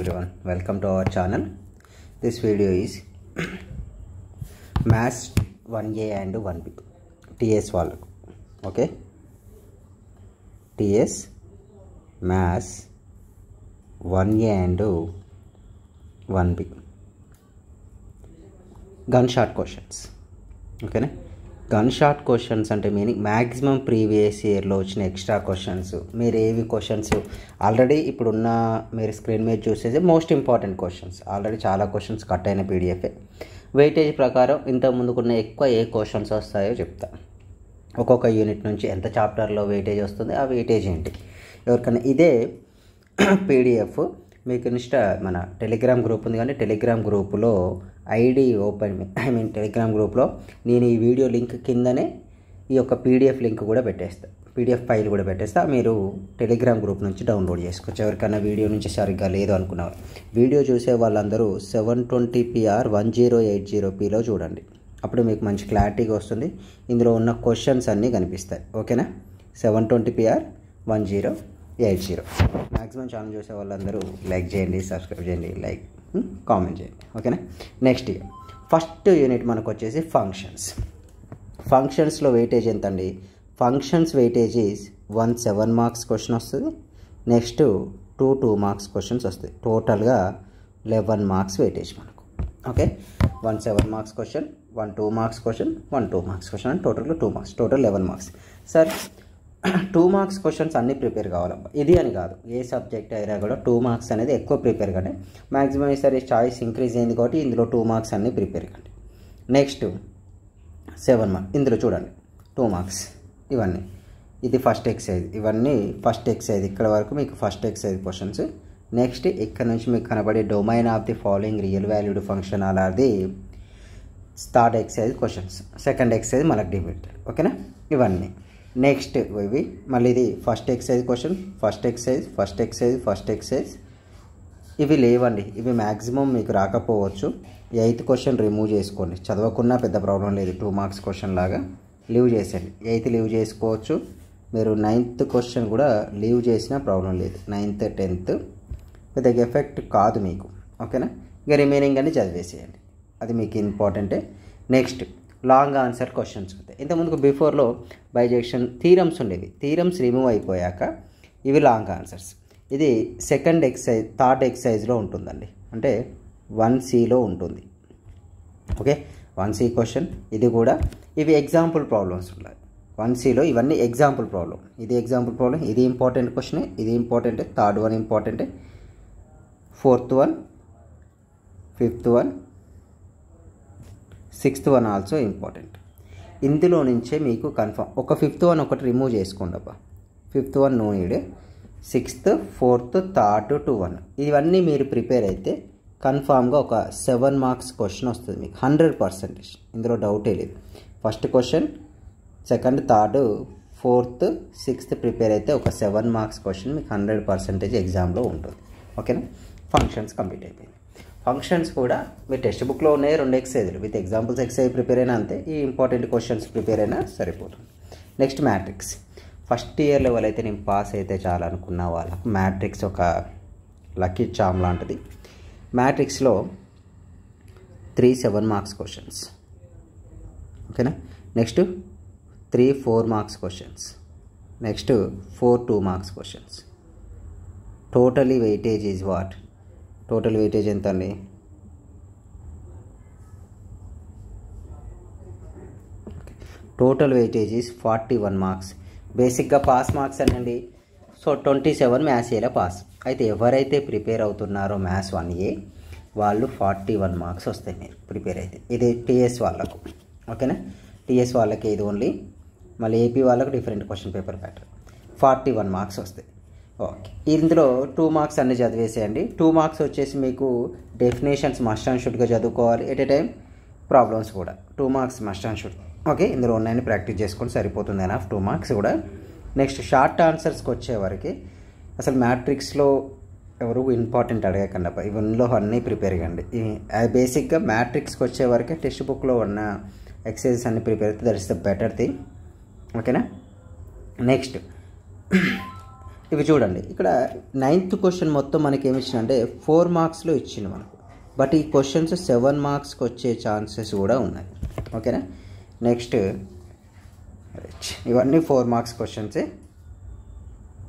everyone welcome to our channel this video is mass 1a and 1b ts value okay ts mass 1a and 1b gunshot questions okay gunshot questions అంటే meaning maximum previous ఇయర్లో వచ్చిన extra questions మీరు ఏవి questions already ఇప్పుడున్న మీరు screen మీద చూసేది most important questions already చాలా క్వశ్చన్స్ కట్ అయిన పీడిఎఫ్ఏ వెయిటేజ్ ప్రకారం ఇంత ముందుకున్న ఎక్కువ ఏ క్వశ్చన్స్ వస్తాయో చెప్తా ఒక్కొక్క యూనిట్ నుంచి ఎంత చాప్టర్లో వెయిటేజ్ వస్తుంది ఆ వెయిటేజ్ ఏంటి ఎవరికైనా ఇదే పీడిఎఫ్ మీకు ఇన్స్టా మన టెలిగ్రామ్ గ్రూప్ ఉంది కానీ టెలిగ్రామ్ గ్రూపులో ID open I mean Telegram గ్రూప్లో నేను ఈ వీడియో లింక్ కిందనే ఈ యొక్క పీడిఎఫ్ లింక్ కూడా పెట్టేస్తా పీడిఎఫ్ ఫైల్ కూడా పెట్టేస్తా మీరు టెలిగ్రామ్ గ్రూప్ నుంచి డౌన్లోడ్ చేసుకోవచ్చు ఎవరికైనా వీడియో నుంచి సరిగ్గా లేదు అనుకున్నారు వీడియో చూసే వాళ్ళందరూ seven twenty PR one zero eight zero పిలో చూడండి అప్పుడు మీకు మంచి క్లారిటీగా వస్తుంది ఇందులో ఉన్న క్వశ్చన్స్ అన్నీ కనిపిస్తాయి ఓకేనా seven twenty PR one zero eight zero maximum channel చూసే వాళ్ళందరూ లైక్ చేయండి సబ్స్క్రైబ్ చేయండి లైక్ కామెంట్ hmm? చేయండి ఓకేనా నెక్స్ట్ ఇక ఫస్ట్ యూనిట్ మనకు వచ్చేసి ఫంక్షన్స్ ఫంక్షన్స్లో వెయిటేజ్ ఎంత అండి functions weightage is one seven marks question వస్తుంది next two two marks questions వస్తాయి టోటల్గా లెవెన్ మార్క్స్ వెయిటేజ్ మనకు okay one seven marks question one two marks question one two marks question and టోటల్గా two marks total eleven marks sir two marks questions అన్నీ prepare కావాలమ్మా ఇది అని కాదు ఏ subject అయినా కూడా టూ మార్క్స్ అనేది ఎక్కువ ప్రిపేర్ కండి మ్యాక్సిమం ఈసారి చాయిస్ ఇంక్రీజ్ అయింది కాబట్టి ఇందులో టూ మార్క్స్ అన్నీ ప్రిపేర్ కండి నెక్స్ట్ సెవెన్ మార్క్స్ ఇందులో చూడండి టూ మార్క్స్ ఇవన్నీ ఇది ఫస్ట్ ఎక్సైజ్ ఇవన్నీ ఫస్ట్ ఎక్సైజ్ ఇక్కడ వరకు మీకు ఫస్ట్ ఎక్సైజ్ క్వశ్చన్స్ నెక్స్ట్ ఇక్కడ నుంచి మీకు కనబడే domain of the following real valued function అలాది third exercise questions second exercise మనకు డిబేట్ ఓకేనా ఇవన్నీ నెక్స్ట్ ఇవి మళ్ళీ ఇది first exercise question first exercise first exercise first exercise ఇవి లేవండి ఇవి మ్యాక్సిమం మీకు రాకపోవచ్చు ఎయిత్ క్వశ్చన్ రిమూవ్ చేసుకోండి చదవకున్నా పెద్ద ప్రాబ్లం లేదు టూ మార్క్స్ క్వశ్చన్ లాగా లీవ్ చేసేయండి ఎయిత్ లీవ్ చేసుకోవచ్చు మీరు నైన్త్ క్వశ్చన్ కూడా లీవ్ చేసినా ప్రాబ్లం లేదు నైన్త్ టెన్త్ పెద్దగా ఎఫెక్ట్ కాదు మీకు ఓకేనా ఇక రిమైనింగ్ అన్నీ చదివేసేయండి అది మీకు ఇంపార్టెంటే నెక్స్ట్ లాంగ్ ఆన్సర్ క్వశ్చన్స్ ఉంటాయి ఇంతకుముందుకు బిఫోర్లో బైజెక్షన్ థీరమ్స్ ఉండేవి థీరమ్స్ రిమూవ్ అయిపోయాక ఇవి లాంగ్ ఆన్సర్స్ ఇది సెకండ్ ఎక్సైజ్ థర్డ్ ఎక్సైజ్లో ఉంటుందండి అంటే వన్ సిలో ఉంటుంది ఓకే వన్ సి క్వశ్చన్ ఇది కూడా ఇవి ఎగ్జాంపుల్ ప్రాబ్లమ్స్ ఉన్నాయి వన్ సిలో ఇవన్నీ ఎగ్జాంపుల్ ప్రాబ్లం ఇది ఎగ్జాంపుల్ ప్రాబ్లం ఇది ఇంపార్టెంట్ క్వశ్చన్ ఇది ఇంపార్టెంటే థర్డ్ వన్ ఇంపార్టెంటే fourth one fifth one sixth one also important ఇందులో నుంచే మీకు కన్ఫర్మ్ ఒక ఫిఫ్త్ వన్ ఒకటి రిమూవ్ చేసుకోండి అబ్బా ఫిఫ్త్ వన్ నో నీడే sixth fourth third two one ఇవన్నీ మీరు ప్రిపేర్ అయితే కన్ఫామ్గా ఒక సెవెన్ మార్క్స్ క్వశ్చన్ వస్తుంది మీకు హండ్రెడ్ పర్సెంటేజ్ ఇందులో డౌటే లేదు first question second third fourth sixth prepare అయితే ఒక సెవెన్ మార్క్స్ క్వశ్చన్ మీకు హండ్రెడ్ పర్సెంటేజ్ ఎగ్జామ్లో ఉంటుంది ఓకేనా ఫంక్షన్స్ కంప్లీట్ అయిపోయింది ఫంక్షన్స్ కూడా మీ టెక్స్ట్ బుక్లో ఉన్నాయి రెండు ఎక్సైజ్లు విత్ ఎగ్జాంపుల్స్ ఎక్సైజ్ ప్రిపేర్ అయినా అంతే ఈ ఇంపార్టెంట్ క్వశ్చన్స్ ప్రిపేర్ అయినా సరిపోతుంది next matrix first year level అయితే నేను పాస్ అయితే చాలా అనుకున్న వాళ్ళకు మ్యాట్రిక్స్ ఒక లక్కీ చామ్ లాంటిది మ్యాట్రిక్స్లో త్రీ సెవెన్ మార్క్స్ క్వశ్చన్స్ ఓకేనా next three four marks questions next four two marks questions totally weightage is what total weightage ఎంత అండి total weightage is forty one marks బేసిక్గా పాస్ మార్క్స్ అనండి so twenty seven maths ఏలా pass అయితే ఎవరైతే prepare అవుతున్నారో maths one ఏ వాళ్ళు forty one marks వస్తాయి మీరు ప్రిపేర్ అయితే ఇది టీఎస్ వాళ్ళకు ఓకేనా టీఎస్ వాళ్ళకి ఇది ఓన్లీ మళ్ళీ ఏపీ వాళ్ళకు different question paper pattern forty one marks వస్తాయి ఓకే ఇందులో టూ మార్క్స్ అన్ని చదివేసేయండి టూ మార్క్స్ వచ్చేసి మీకు డెఫినేషన్స్ మస్ట్ అండ్ షుడ్గా చదువుకోవాలి ఎట్ ఎ టైం ప్రాబ్లమ్స్ కూడా two marks must and should okay ఇందులో ఉన్నాయని ప్రాక్టీస్ చేసుకొని సరిపోతుంది అని టూ మార్క్స్ కూడా నెక్స్ట్ షార్ట్ ఆన్సర్స్కి వచ్చేవరకు అసలు మ్యాట్రిక్స్లో ఎవరు ఇంపార్టెంట్ అడగకుండా ఇవన్నీలో అన్నీ ప్రిపేర్ కండి బేసిక్గా మ్యాట్రిక్స్కి వచ్చేవరకే టెక్స్ట్ బుక్లో ఉన్న ఎక్సర్సైజెస్ అన్ని ప్రిపేర్ అయితే that is the better thing ఓకేనా నెక్స్ట్ ఇవి చూడండి ఇక్కడ నైన్త్ క్వశ్చన్ మొత్తం మనకి ఏమి ఇచ్చిందంటే ఫోర్ మార్క్స్లో ఇచ్చింది మనకు బట్ ఈ క్వశ్చన్స్ సెవెన్ మార్క్స్కి వచ్చే ఛాన్సెస్ కూడా ఉన్నాయి ఓకేనా నెక్స్ట్ ఇవన్నీ ఫోర్ మార్క్స్ క్వశ్చన్సే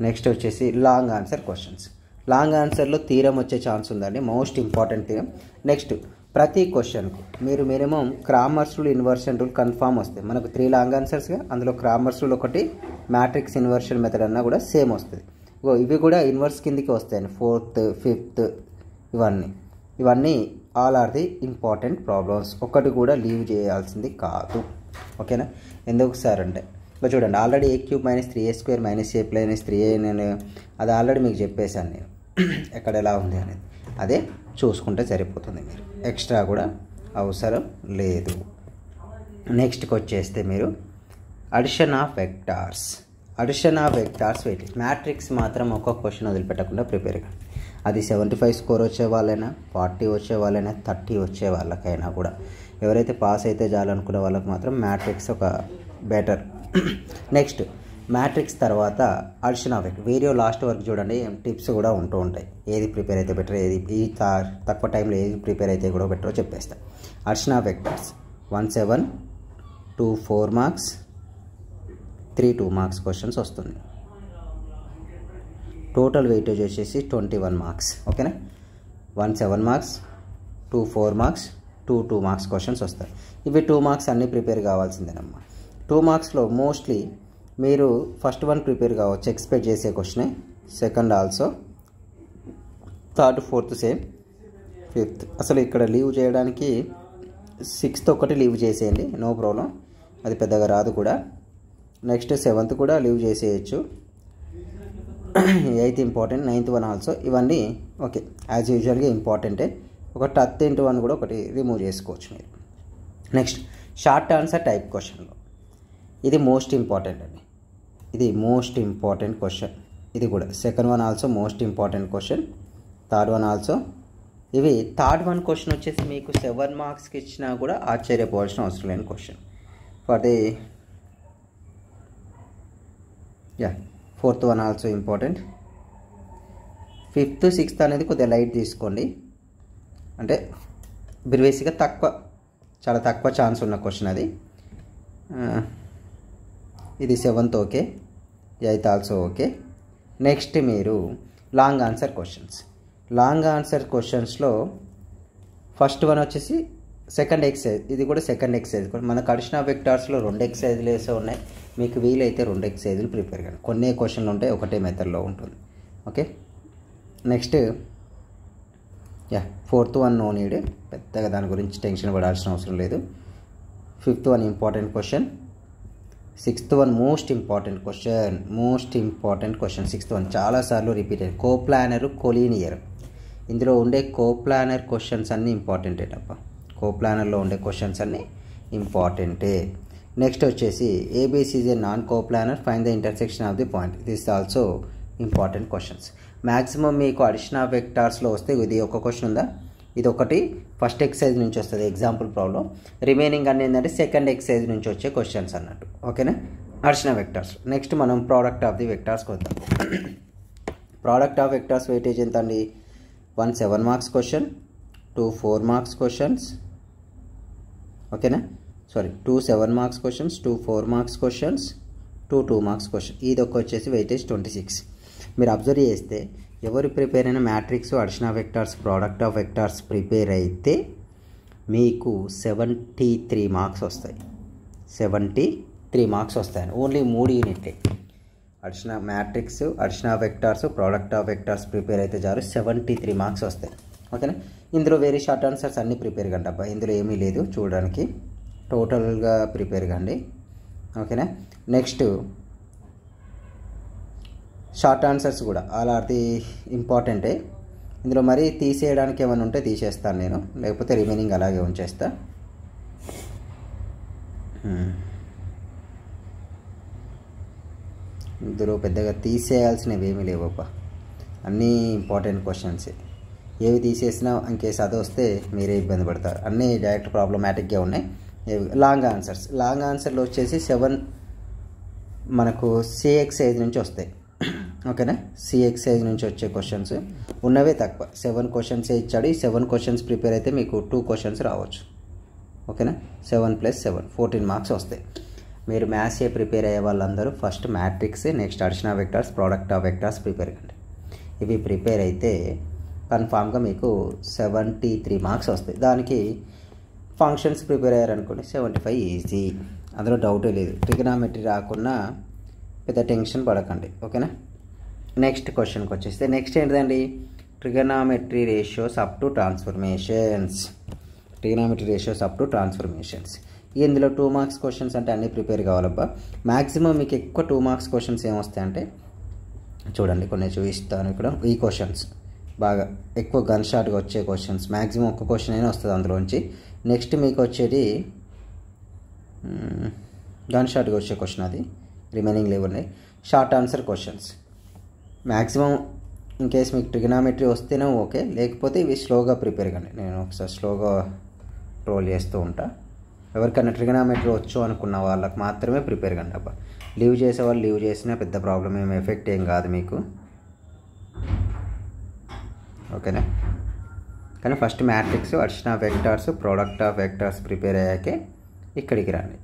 నెక్స్ట్ వచ్చేసి లాంగ్ ఆన్సర్ క్వశ్చన్స్ లాంగ్ ఆన్సర్లో తీరం వచ్చే ఛాన్స్ ఉందండి మోస్ట్ ఇంపార్టెంట్ తీరం నెక్స్ట్ ప్రతి క్వశ్చన్కు మీరు minimum Cramer's rule inversion rule confirm వస్తాయి మనకు త్రీ లాంగ్ ఆన్సర్స్గా అందులో క్రామర్స్ రూల్ ఒకటి మ్యాట్రిక్స్ ఇన్వర్షన్ మెథడ్ అన్నా కూడా సేమ్ వస్తుంది ఓ ఇవి కూడా ఇన్వర్స్ కిందికి వస్తాయండి ఫోర్త్ ఫిఫ్త్ ఇవన్నీ ఇవన్నీ all are the important problems ఒకటి కూడా లీవ్ చేయాల్సింది కాదు ఓకేనా ఎందుకు సార్ అంటే ఇంకా చూడండి already a cube minus three a square minus a plus three a నేను అది ఆల్రెడీ మీకు చెప్పేశాను నేను ఎక్కడ ఎలా ఉంది అనేది అదే చూసుకుంటే సరిపోతుంది మీరు ఎక్స్ట్రా కూడా అవసరం లేదు నెక్స్ట్కి వచ్చేస్తే మీరు addition of vectors addition of vectors weight matrix మాత్రం ఒక్కొక్క క్వశ్చన్ వదిలిపెట్టకుండా ప్రిపేర్ కాదు అది సెవెంటీ ఫైవ్ స్కోర్ వచ్చే వాళ్ళైనా ఫార్టీ వచ్చే వాళ్ళైనా థర్టీ వచ్చే వాళ్ళకైనా కూడా ఎవరైతే పాస్ అయితే చాలనుకునే వాళ్ళకి మాత్రం మ్యాట్రిక్స్ ఒక బెటర్ నెక్స్ట్ మ్యాట్రిక్స్ తర్వాత addition of vectors video last వరకు చూడండి టిప్స్ కూడా ఉంటూ ఉంటాయి ఏది ప్రిపేర్ అయితే బెటర్ ఏది ఈ తక్కువ టైంలో ఏది ప్రిపేర్ అయితే కూడా బెటరో చెప్పేస్తా addition of vectors one seven two four marks three two marks questions వస్తుంది టోటల్ వెయిటేజ్ వచ్చేసి ట్వంటీ వన్ మార్క్స్ ఓకేనా one seven marks two four marks two two marks questions వస్తాయి ఇవి టూ మార్క్స్ అన్నీ ప్రిపేర్ కావాల్సిందేనమ్మా టూ మార్క్స్లో mostly మీరు first one prepare కావచ్చు ఎక్స్పెక్ట్ చేసే క్వశ్చనే second also third fourth same fifth అసలు ఇక్కడ లీవ్ చేయడానికి సిక్స్త్ ఒకటి లీవ్ చేసేయండి నో ప్రాబ్లం అది పెద్దగా రాదు కూడా నెక్స్ట్ సెవెంత్ కూడా లీవ్ చేసేయచ్చు eighth important ninth one also ఇవన్నీ ఓకే యాజ్ యూజువల్గా ఇంపార్టెంటే ఒక టత్ ఇంటి వన్ కూడా ఒకటి రిమూవ్ చేసుకోవచ్చు మీరు నెక్స్ట్ షార్ట్ ఆన్సర్ టైప్ క్వశ్చన్లో ఇది మోస్ట్ ఇంపార్టెంట్ అండి ఇది మోస్ట్ ఇంపార్టెంట్ క్వశ్చన్ ఇది కూడా second one also most important question third one also ఇవి థర్డ్ వన్ క్వశ్చన్ వచ్చేసి మీకు సెవెన్ మార్క్స్కి ఇచ్చినా కూడా ఆశ్చర్యపోవాల్సిన అవసరం లేని question for the yeah fourth one also important fifth sixth అనేది కొద్దిగా లైట్ తీసుకోండి అంటే బిర్వేసిగా తక్కువ చాలా తక్కువ ఛాన్స్ ఉన్న క్వశ్చన్ అది ఇది seventh okay eighth also okay next మీరు long answer questions long answer క్వశ్చన్స్లో ఫస్ట్ వన్ వచ్చేసి సెకండ్ ఎక్సైజ్ ఇది కూడా సెకండ్ ఎక్సైజ్ మన కడిషనా వెక్టార్స్లో రెండు ఎక్సైజ్లు వేసే ఉన్నాయి మీకు వీలైతే రెండు ఎక్సైజ్లు ప్రిపేర్ కానీ కొన్ని క్వశ్చన్లు ఉంటాయి ఒకటే మెథడ్లో ఉంటుంది okay next yeah fourth one no need పెద్దగా దాని గురించి టెన్షన్ పడాల్సిన అవసరం లేదు fifth one important question sixth one most important question most important question sixth one చాలాసార్లు రిపీట్ అయ్యారు కో ప్లానర్ కొలీనియర్ ఇందులో ఉండే కో ప్లానర్ క్వశ్చన్స్ అన్నీ తప్ప కో ప్లానర్లో ఉండే క్వశ్చన్స్ అన్నీ ఇంపార్టెంటే నెక్స్ట్ వచ్చేసి ABC is a non coplanar find the intersection of the point this also important questions maximum మీకు అడిషన్ ఆఫ్ వెక్టార్స్లో వస్తే ఇది ఒక క్వశ్చన్ ఉందా ఇది ఒకటి ఫస్ట్ ఎక్సైజ్ నుంచి వస్తుంది ఎగ్జాంపుల్ ప్రాబ్లం రిమైనింగ్ అన్ని ఏంటంటే సెకండ్ ఎక్సైజ్ నుంచి వచ్చే క్వశ్చన్స్ అన్నట్టు ఓకేనా అడిషనల్ వెక్టర్స్ నెక్స్ట్ మనం ప్రోడక్ట్ ఆఫ్ ది వెక్టర్స్ వద్దాం ప్రోడక్ట్ ఆఫ్ వెక్టర్స్ వెయిటేజ్ ఎంత అండి one seven marks question two four marks questions ఓకేనా sorry two seven marks questions two four marks questions two two marks question ఇది ఒక వచ్చేసి weightage twenty six మీరు observe చేస్తే ఎవరు ప్రిపేర్ అయిన మ్యాట్రిక్స్ అడిషనా vectors product of vectors prepare అయితే మీకు సెవెంటీ త్రీ మార్క్స్ వస్తాయి సెవెంటీ త్రీ మార్క్స్ వస్తాయి ఓన్లీ మూడు యూనిట్లే అడిషనా మ్యాట్రిక్స్ అడిషనా vectors product of vectors prepare అయితే చాలు సెవెంటీ త్రీ మార్క్స్ వస్తాయి ఓకేనా ఇందులో వేరే షార్ట్ ఆన్సర్స్ అన్ని ప్రిపేర్ కండి అబ్బా ఇందులో ఏమీ లేదు చూడడానికి టోటల్గా ప్రిపేర్ కండి ఓకేనా నెక్స్ట్ షార్ట్ ఆన్సర్స్ కూడా అలాంటి ఇంపార్టెంటే ఇందులో మరీ తీసేయడానికి ఏమైనా ఉంటే తీసేస్తాను నేను లేకపోతే రిమైనింగ్ అలాగే ఉంచేస్తా ఇందులో పెద్దగా తీసేయాల్సినవి ఏమీ లేవబ్బా అన్నీ ఇంపార్టెంట్ క్వశ్చన్స్ ఏవి తీసేసినా ఇంకేసి అది వస్తే మీరే ఇబ్బంది పడతారు అన్నీ డైరెక్ట్ ప్రాబ్లమాటిక్గా ఉన్నాయి లాంగ్ ఆన్సర్స్ లాంగ్ ఆన్సర్లు వచ్చేసి సెవెన్ మనకు సిఎక్స్ ఏజ్ నుంచి వస్తాయి ఓకేనా సిఎక్సైజ్ నుంచి వచ్చే క్వశ్చన్స్ ఉన్నవే తక్కువ సెవెన్ క్వశ్చన్సే ఇచ్చాడు ఈ సెవెన్ క్వశ్చన్స్ ప్రిపేర్ అయితే మీకు టూ క్వశ్చన్స్ రావచ్చు ఓకేనా seven plus seven fourteen marks వస్తాయి మీరు మ్యాథ్సే ప్రిపేర్ అయ్యే వాళ్ళందరూ first matrix next additional vectors product of vectors prepare కండి ఇవి ప్రిపేర్ అయితే కన్ఫామ్గా మీకు సెవెంటీ త్రీ మార్క్స్ వస్తాయి దానికి ఫంక్షన్స్ ప్రిపేర్ అయ్యారనుకోండి సెవెంటీ ఫైవ్ ఈజీ అందులో డౌటే లేదు ట్రిగనామెట్రీ రాకుండా పెద్ద టెన్షన్ పడకండి ఓకేనా నెక్స్ట్ క్వశ్చన్కి వచ్చేస్తే నెక్స్ట్ ఏంటండి trigonometry ratios up to transformations trigonometry ratios up to transformations ఇందులో టూ మార్క్స్ క్వశ్చన్స్ అంటే అన్నీ ప్రిపేర్ కావాలబ్బా మ్యాక్సిమం మీకు ఎక్కువ టూ మార్క్స్ క్వశ్చన్స్ ఏమొస్తాయంటే చూడండి కొన్ని చూపిస్తాను ఇక్కడ ఈ క్వశ్చన్స్ బాగా ఎక్కువ గన్ షాట్గా వచ్చే క్వశ్చన్స్ మ్యాక్సిమం ఒక్క క్వశ్చన్ అయినా వస్తుంది అందులోంచి నెక్స్ట్ మీకు వచ్చేది గన్ షాట్గా వచ్చే క్వశ్చన్ అది రిమైనింగ్ లేవు ఉన్నాయి short answer questions maximum in case మీకు ట్రిగనామెట్రీ వస్తేనే ఓకే లేకపోతే ఇవి స్లోగా ప్రిపేర్ కానీ నేను ఒకసారి స్లోగా ట్రోల్ చేస్తూ ఉంటా ఎవరికైనా ట్రిగనామెట్రీ వచ్చు అనుకున్న వాళ్ళకి మాత్రమే ప్రిపేర్ కండి అబ్బా లీవ్ చేసే వాళ్ళు లీవ్ చేసినా పెద్ద ప్రాబ్లం ఏమి ఎఫెక్ట్ ఏం కాదు మీకు ఓకేనా కానీ first matrix addition of vectors product of vectors prepare అయ్యాకే ఇక్కడికి రండి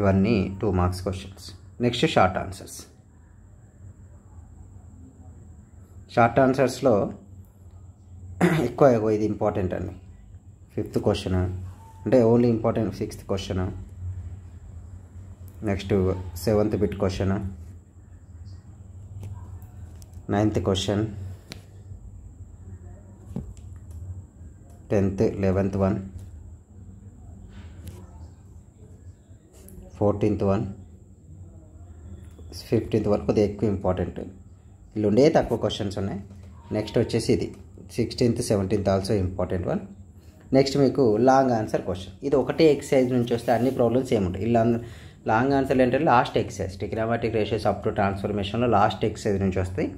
ఇవన్నీ two marks questions next short answers short ఆన్సర్స్లో ఎక్కువ ఇది ఇంపార్టెంట్ అండి ఫిఫ్త్ క్వశ్చన్ అంటే only important sixth question next seventh bit question ninth question tenth eleventh one fourteenth one fifteenth one కొద్దిగా ఎక్కువ ఇంపార్టెంట్ వీళ్ళు ఉండే తక్కువ క్వశ్చన్స్ ఉన్నాయి నెక్స్ట్ వచ్చేసి ఇది sixteenth seventeenth also important one next మీకు లాంగ్ ఆన్సర్ క్వశ్చన్ ఇది ఒకటే ఎక్సర్సైజ్ నుంచి వస్తే అన్ని ప్రాబ్లమ్స్ ఏముంటాయి ఇలా లాంగ్ ఆన్సర్ ఏంటంటే last exercise trigonometric ratios up to ట్రాన్స్ఫర్మేషన్లో లాస్ట్ ఎక్సర్సైజ్ నుంచి వస్తాయి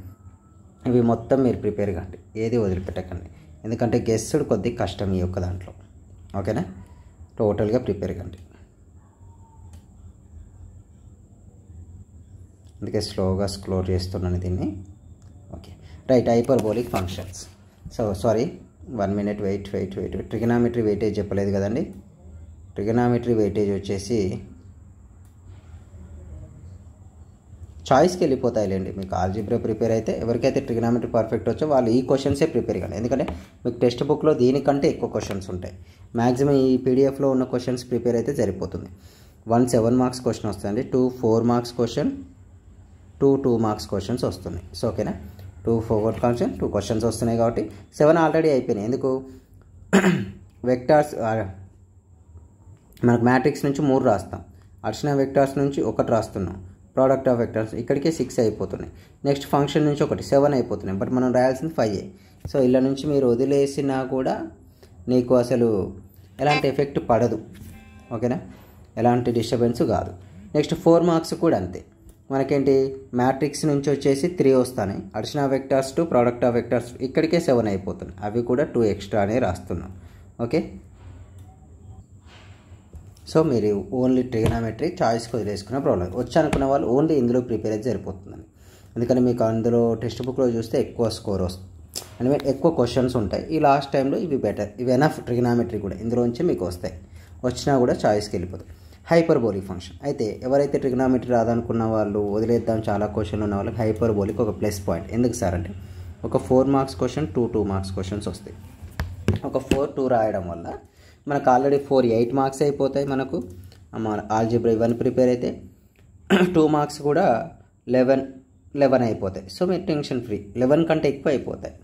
ఇవి మొత్తం మీరు ప్రిపేర్ కండి ఏది వదిలిపెట్టకండి ఎందుకంటే గెస్సుడు కొద్ది కష్టం ఈ యొక్క దాంట్లో ఓకేనా టోటల్గా ప్రిపేర్ కండి అందుకే స్లోగా స్క్లోర్ చేస్తున్నాను దీన్ని okay right hyperbolic functions so sorry one minute wait wait wait trigonometry weightage చెప్పలేదు కదండి ట్రిగనామెట్రీ వెయిటేజ్ వచ్చేసి చాయిస్కి వెళ్ళిపోతాయిలేండి మీకు ఆల్జిబ్రే ప్రిపేర్ అయితే ఎవరికైతే ట్రిగనామెట్రీ పర్ఫెక్ట్ వచ్చో వాళ్ళు ఈ క్వశ్చన్సే ప్రిపేర్ కానీ ఎందుకంటే మీకు టెక్స్ట్ బుక్లో దీనికంటే ఎక్కువ క్వశ్చన్స్ ఉంటాయి మ్యాక్సిమం ఈ పీడిఎఫ్లో ఉన్న క్వశ్చన్స్ ప్రిపేర్ అయితే సరిపోతుంది వన్ సెవెన్ మార్క్స్ క్వశ్చన్ వస్తుందండి two four marks question two two marks questions వస్తున్నాయి సో ఓకేనా two four question two questions వస్తున్నాయి కాబట్టి సెవెన్ ఆల్రెడీ అయిపోయినాయి ఎందుకు వెక్టార్స్ మనకు మ్యాట్రిక్స్ నుంచి మూడు రాస్తాం అర్చన వెక్టార్స్ నుంచి ఒకటి రాస్తున్నాం ప్రోడక్ట్ ఆఫ్ వెక్టర్స్ ఇక్కడికే సిక్స్ అయిపోతున్నాయి నెక్స్ట్ ఫంక్షన్ నుంచి ఒకటి సెవెన్ అయిపోతున్నాయి బట్ మనం రాయాల్సింది ఫైవ్ సో ఇలా నుంచి మీరు వదిలేసినా కూడా నీకు అసలు ఎలాంటి ఎఫెక్ట్ పడదు ఓకేనా ఎలాంటి డిస్టర్బెన్స్ కాదు నెక్స్ట్ ఫోర్ మార్క్స్ కూడా అంతే మనకేంటి మ్యాట్రిక్స్ నుంచి వచ్చేసి త్రీ వస్తాయి addition of vectors to product of vectors ఇక్కడికే సెవెన్ అయిపోతుంది అవి కూడా టూ ఎక్స్ట్రా అనే రాస్తున్నాం ఓకే సో మీరు ఓన్లీ ట్రిగనామెట్రీ చాయిస్ వదిలేసుకున్న ప్రాబ్లం వచ్చి అనుకున్న వాళ్ళు ఓన్లీ ఇందులో ప్రిపేర్ అయితే సరిపోతుందండి ఎందుకని మీకు అందులో టెక్స్ట్ బుక్లో చూస్తే ఎక్కువ స్కోర్ వస్తుంది అంటే ఎక్కువ క్వశ్చన్స్ ఉంటాయి ఈ లాస్ట్ టైంలో ఇవి బెటర్ ఇవి ఎనఫ్ ట్రిగనామెట్రీ కూడా నుంచి మీకు వస్తాయి వచ్చినా కూడా చాయిస్కి వెళ్ళిపోతాయి హైపర్బోలిక్ ఫంక్షన్ అయితే ఎవరైతే ట్రిగ్నామెట్రీ రాదనుకున్న వాళ్ళు వదిలేద్దాం చాలా క్వశ్చన్లు ఉన్న వాళ్ళకి హైపర్బోలిక్ ఒక ప్లస్ పాయింట్ ఎందుకు సార్ అంటే ఒక four marks question two two marks questions వస్తాయి ఒక ఫోర్ టూ రాయడం వల్ల మనకు ఆల్రెడీ ఫోర్ ఎయిట్ మార్క్స్ అయిపోతాయి మనకు ఆల్జిబ్రా వన్ ప్రిపేర్ అయితే టూ మార్క్స్ కూడా లెవెన్ లెవెన్ అయిపోతాయి సో మీరు టెన్షన్ ఫ్రీ లెవెన్ కంటే ఎక్కువ అయిపోతాయి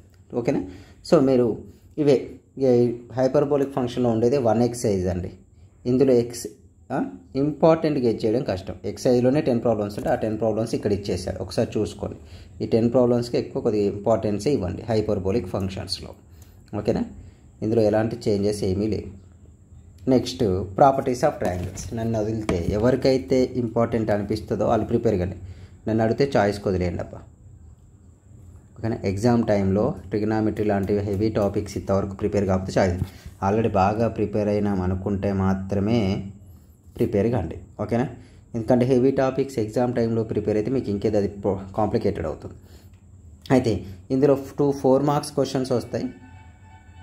ఓకేనా సో మీరు ఇవే హైపర్బోలిక్ ఫంక్షన్లో ఉండేది వన్ ఎక్సైజ్ అండి ఇందులో ఎక్స్ గెట్ చేయడం కష్టం ఎక్సైజ్లోనే టెన్ ప్రాబ్లమ్స్ ఉంటే ఆ టెన్ ప్రాబ్లమ్స్ ఇక్కడ ఇచ్చేసాడు ఒకసారి చూసుకోండి ఈ టెన్ ప్రాబ్లమ్స్కి ఎక్కువ కొద్దిగా ఇంపార్టెన్సే ఇవ్వండి హైపర్బోలిక్ ఫంక్షన్స్లో ఓకేనా ఇందులో ఎలాంటి చేంజెస్ ఏమీ లేవు నెక్స్ట్ ప్రాపర్టీస్ ఆఫ్ ట్రయాంగిల్స్ నన్ను వదిలితే ఎవరికైతే ఇంపార్టెంట్ అనిపిస్తుందో వాళ్ళు ప్రిపేర్ కానీ నన్ను అడిగితే చాయిస్ వదిలేయండి అబ్బా ఓకేనా ఎగ్జామ్ టైంలో ట్రిగనామెట్రీ లాంటి హెవీ టాపిక్స్ ఇంతవరకు ప్రిపేర్ కాకపోతే చాయిస్ ఆల్రెడీ బాగా ప్రిపేర్ అయినాం అనుకుంటే మాత్రమే ప్రిపేర్ కాండి ఓకేనా ఎందుకంటే హెవీ టాపిక్స్ ఎగ్జామ్ టైంలో ప్రిపేర్ అయితే మీకు ఇంకేది అది కాంప్లికేటెడ్ అవుతుంది అయితే ఇందులో టూ ఫోర్ మార్క్స్ క్వశ్చన్స్ వస్తాయి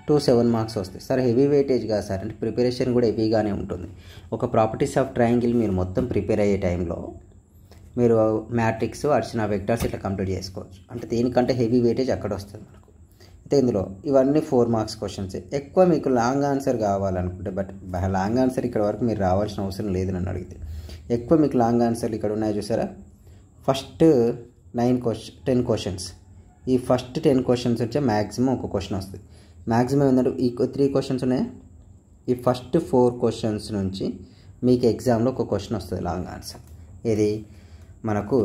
టూ సెవెన్ మార్క్స్ వస్తాయి సార్ హెవీ వెయిటేజ్ కాదు సార్ అంటే ప్రిపరేషన్ కూడా హెవీగానే ఉంటుంది ఒక ప్రాపర్టీస్ ఆఫ్ ట్రయాంగిల్ మీరు మొత్తం ప్రిపేర్ అయ్యే టైంలో మీరు మ్యాట్రిక్స్ అర్చనా వెక్టర్స్ ఇట్లా కంప్లీట్ చేసుకోవచ్చు అంటే దేనికంటే హెవీ వెయిటేజ్ అక్కడ వస్తుంది మనకు అంటే ఇందులో ఇవన్నీ ఫోర్ మార్క్స్ క్వశ్చన్స్ ఎక్కువ మీకు లాంగ్ ఆన్సర్ కావాలనుకుంటే బట్ లాంగ్ ఆన్సర్ ఇక్కడ వరకు మీరు రావాల్సిన అవసరం లేదు నన్ను అడిగితే ఎక్కువ మీకు లాంగ్ ఆన్సర్లు ఇక్కడ ఉన్నాయి చూసారా first nine question ten questions ఈ ఫస్ట్ టెన్ క్వశ్చన్స్ వచ్చే మ్యాక్సిమం ఒక క్వశ్చన్ వస్తుంది మ్యాక్సిమం ఏంటంటే ఈ త్రీ క్వశ్చన్స్ ఉన్నాయి ఈ ఫస్ట్ ఫోర్ క్వశ్చన్స్ నుంచి మీకు ఎగ్జామ్లో ఒక క్వశ్చన్ వస్తుంది లాంగ్ ఆన్సర్ ఇది మనకు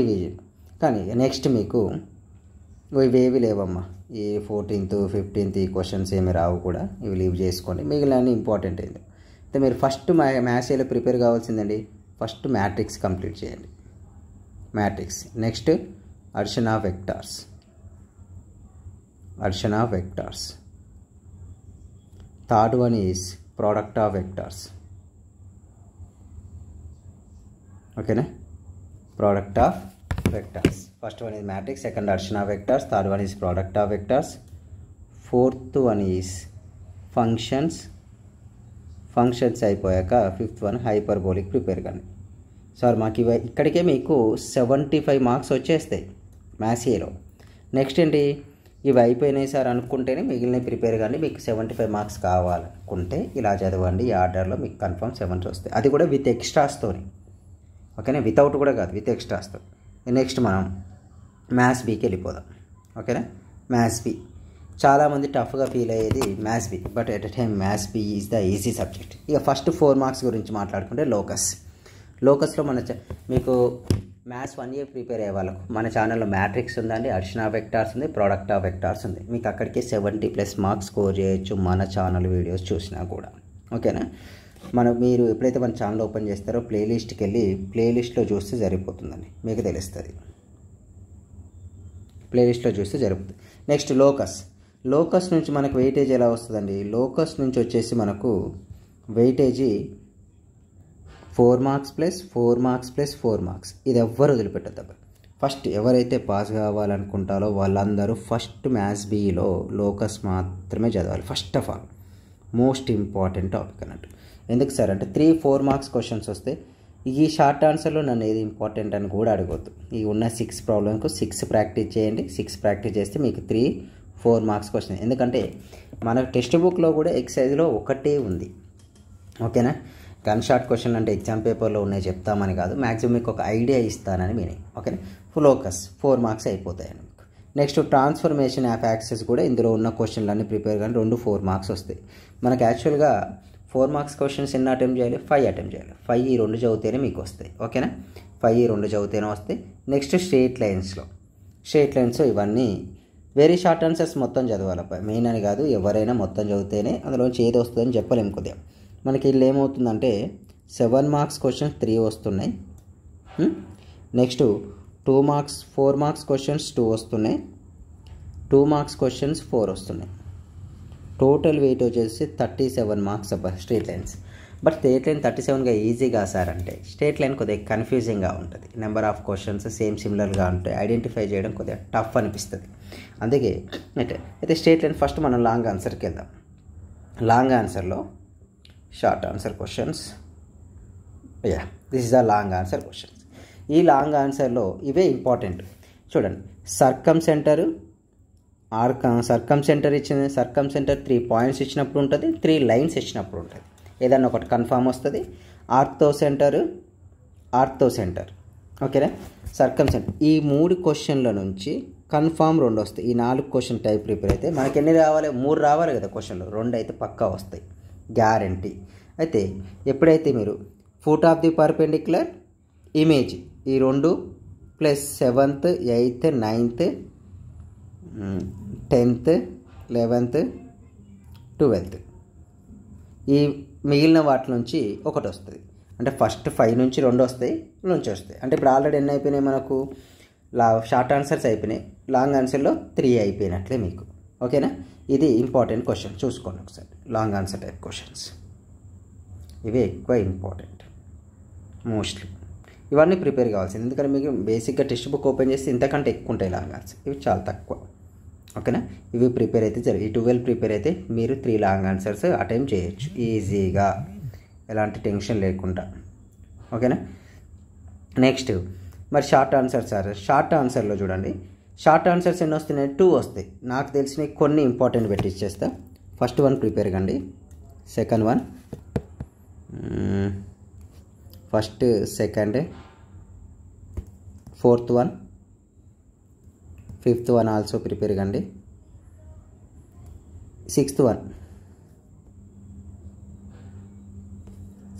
ఇవి కానీ నెక్స్ట్ మీకు ఇవేవి లేవమ్మా ఈ ఫోర్టీన్త్ ఫిఫ్టీన్త్ ఈ క్వశ్చన్స్ ఏమి రావు కూడా ఇవి లీవ్ చేసుకోండి మిగిలిన ఇంపార్టెంట్ అయింది అయితే మీరు ఫస్ట్ మ్యా ఏలో ప్రిపేర్ కావాల్సిందండి ఫస్ట్ మ్యాట్రిక్స్ కంప్లీట్ చేయండి matrix next addition of vectors addition of vectors third one is product of vectors ఓకేనా product of vectors first one is matrix second addition of vectors third one is product of vectors fourth one is functions functions అయిపోయాక fifth one hyperbolic prepare కానీ sir మాకు ఇవ ఇక్కడికే మీకు seventy five marks వచ్చేస్తాయి మ్యాథ్స్ఏలో next ఏంటి ఇవి అయిపోయినాయి సార్ అనుకుంటేనే మిగిలిన ప్రిపేర్ కానీ మీకు సెవెంటీ ఫైవ్ మార్క్స్ కావాలనుకుంటే ఇలా చదవండి ఈ ఆర్డర్లో మీకు కన్ఫర్మ్ సెవెంటీ వస్తాయి అది కూడా విత్ ఎక్స్ట్రాస్తోని ఓకేనా వితౌట్ కూడా కాదు విత్ ఎక్స్ట్రాస్తో నెక్స్ట్ మనం మ్యాథ్స్ బీకి వెళ్ళిపోదాం ఓకేనా మ్యాథ్స్ బీ చాలామంది టఫ్గా ఫీల్ అయ్యేది maths B but at time maths B is the easy subject ఇక ఫస్ట్ ఫోర్ మార్క్స్ గురించి మాట్లాడుకుంటే లోకస్ లోకస్లో మన మీకు మ్యాథ్స్ వన్ ఇయర్ ప్రిపేర్ అయ్యే వాళ్ళకు మన ఛానల్లో మ్యాట్రిక్స్ ఉందండి అర్చనా వెక్టార్స్ ఉంది ప్రోడక్ట్ ఆఫ్ వెక్టార్స్ ఉంది మీకు అక్కడికి సెవెంటీ ప్లస్ మార్క్స్ స్కోర్ చేయొచ్చు మన ఛానల్ వీడియోస్ చూసినా కూడా ఓకేనా మనం మీరు ఎప్పుడైతే మన ఛానల్ ఓపెన్ చేస్తారో ప్లేలిస్ట్కి వెళ్ళి ప్లేలిస్ట్లో చూస్తే సరిపోతుందండి మీకు తెలుస్తుంది ప్లేలిస్ట్లో చూస్తే జరుగుతుంది నెక్స్ట్ లోకస్ లోకస్ నుంచి మనకు వెయిటేజ్ ఎలా వస్తుందండి లోకస్ నుంచి వచ్చేసి మనకు weightage four marks plus four marks plus four marks ఇది ఎవ్వరు వదిలిపెట్టద్దు ఫస్ట్ ఎవరైతే పాస్ కావాలనుకుంటారో వాళ్ళందరూ ఫస్ట్ మ్యాథ్స్ బీలో లోకస్ మాత్రమే చదవాలి first of all most important topic అన్నట్టు ఎందుకు సార్ అంటే త్రీ ఫోర్ మార్క్స్ క్వశ్చన్స్ వస్తే ఈ షార్ట్ ఆన్సర్లో నన్ను ఏది ఇంపార్టెంట్ అని కూడా అడగద్దు ఈ ఉన్న సిక్స్ ప్రాబ్లంకు సిక్స్ ప్రాక్టీస్ చేయండి సిక్స్ ప్రాక్టీస్ చేస్తే మీకు త్రీ ఫోర్ మార్క్స్ వస్తుంది ఎందుకంటే మన టెక్స్ట్ బుక్లో కూడా ఎక్సైజ్లో ఒకటే ఉంది ఓకేనా గన్ షార్ట్ క్వశ్చన్ అంటే ఎగ్జామ్ పేపర్లో ఉన్నాయి చెప్తామని కాదు మాక్సిమం మీకు ఒక ఐడియా ఇస్తానని మీనింగ్ ఓకేనా ఫోకస్ ఫోర్ మార్క్స్ అయిపోతాయి మీకు నెక్స్ట్ ట్రాన్స్ఫర్మేషన్ యాప్ యాక్సెస్ కూడా ఇందులో ఉన్న క్వశ్చన్లన్నీ ప్రిపేర్ కానీ రెండు ఫోర్ మార్క్స్ వస్తాయి మనకు యాక్చువల్గా ఫోర్ మార్క్స్ క్వశ్చన్స్ ఎన్ని అటెంప్ట్ చేయాలి ఫైవ్ అటెంప్ట్ చేయాలి ఫైవ్ ఈ రెండు చదివితేనే మీకు వస్తాయి ఓకేనా ఫైవ్ ఈ రెండు చదివితేనే వస్తాయి నెక్స్ట్ స్ట్రేట్ లైన్స్లో స్ట్రేట్ లైన్స్ ఇవన్నీ వెరీ షార్ట్ ఆన్సర్స్ మొత్తం చదవాలి మెయిన్ అని కాదు ఎవరైనా మొత్తం చదివితేనే అందులోంచి ఏది వస్తుందని చెప్పలేము కొద్దిగా మనకి వీళ్ళు ఏమవుతుందంటే సెవెన్ మార్క్స్ క్వశ్చన్స్ త్రీ వస్తున్నాయి next two marks four marks questions two వస్తున్నాయి టూ మార్క్స్ క్వశ్చన్స్ ఫోర్ వస్తున్నాయి టోటల్ వెయిట్ వచ్చేసి థర్టీ సెవెన్ మార్క్స్ అబ్బా straight lines but straight line thirty సెవెన్గా ఈజీగా సారంటే స్టేట్ లైన్ కొద్దిగా కన్ఫ్యూజింగ్గా ఉంటుంది నెంబర్ ఆఫ్ క్వశ్చన్స్ సేమ్ సిమిలర్గా ఉంటాయి ఐడెంటిఫై చేయడం కొద్దిగా టఫ్ అనిపిస్తుంది అందుకే అయితే అయితే స్టేట్ లైన్ ఫస్ట్ మనం లాంగ్ ఆన్సర్కి వెళ్దాం లాంగ్ ఆన్సర్లో short answer questions yeah this is the long answer questions ఈ లాంగ్ ఆన్సర్లో ఇవే ఇంపార్టెంట్ చూడండి circumcentre or circumcentre ఇచ్చిన సర్కమ్ సెంటర్ త్రీ పాయింట్స్ ఇచ్చినప్పుడు ఉంటుంది త్రీ లైన్స్ ఇచ్చినప్పుడు ఉంటుంది ఏదన్నా ఒకటి కన్ఫామ్ వస్తుంది ఆర్తో సెంటర్ ఆర్తో సెంటర్ ఓకేనా సర్కమ్ సెంటర్ ఈ మూడు క్వశ్చన్ల నుంచి కన్ఫామ్ రెండు వస్తాయి ఈ నాలుగు క్వశ్చన్ టైప్ ప్రిపేర్ అయితే మనకి ఎన్ని రావాలి మూడు రావాలి కదా క్వశ్చన్లు రెండు అయితే పక్కా వస్తాయి గ్యారంటీ అయితే ఎప్పుడైతే మీరు foot of the perpendicular image ఈ రెండు plus seventh eighth ninth tenth eleventh twelfth ఈ మిగిలిన వాటి నుంచి ఒకటి వస్తుంది అంటే ఫస్ట్ ఫైవ్ నుంచి రెండు వస్తాయి నుంచి వస్తాయి అంటే ఇప్పుడు ఆల్రెడీ ఎన్ని అయిపోయినాయి మనకు లా షార్ట్ ఆన్సర్స్ అయిపోయినాయి లాంగ్ ఆన్సర్లో త్రీ అయిపోయినట్లే మీకు ఓకేనా ఇది ఇంపార్టెంట్ క్వశ్చన్ చూసుకోండి ఒకసారి లాంగ్ ఆన్సర్ టైప్ క్వశ్చన్స్ ఇవి ఎక్కువ ఇంపార్టెంట్ మోస్ట్లీ ఇవన్నీ ప్రిపేర్ కావాల్సింది ఎందుకంటే మీకు బేసిక్గా టెక్స్ట్ బుక్ ఓపెన్ చేస్తే ఇంతకంటే ఎక్కువ ఉంటాయి లాంగ్ ఆన్సర్ ఇవి చాలా తక్కువ ఓకేనా ఇవి ప్రిపేర్ అయితే జరిగి ఈ ట్వెల్వ్ ప్రిపేర్ అయితే మీరు త్రీ లాంగ్ ఆన్సర్స్ అటెంప్ట్ చేయొచ్చు ఈజీగా ఎలాంటి టెన్షన్ లేకుండా ఓకేనా నెక్స్ట్ మరి షార్ట్ ఆన్సర్స్ సార్ షార్ట్ ఆన్సర్లో చూడండి షార్ట్ ఆన్సర్స్ ఎన్ని వస్తున్నాయి టూ వస్తాయి నాకు తెలిసినవి కొన్ని ఇంపార్టెంట్ పెట్టి ఇచ్చేస్తా ఫస్ట్ వన్ ప్రిపేర్ కండి second one first second fourth one fifth one also prepare కండి sixth one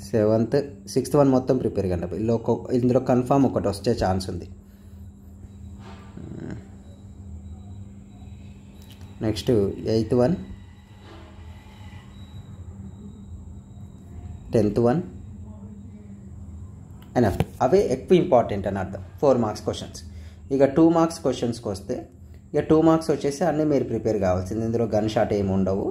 seventh sixth one మొత్తం ప్రిపేర్ కండి ఇందులో ఇందులో కన్ఫామ్ ఒకటి వచ్చే ఛాన్స్ ఉంది next eighth one tenth one and అవే ఎక్కువ ఇంపార్టెంట్ అని అర్థం ఫోర్ మార్క్స్ క్వశ్చన్స్ ఇక టూ మార్క్స్ క్వశ్చన్స్కి వస్తే ఇక టూ మార్క్స్ వచ్చేసి అన్నీ మీరు ప్రిపేర్ కావాల్సింది ఇందులో గన్ షాట్ ఏమి ఉండవు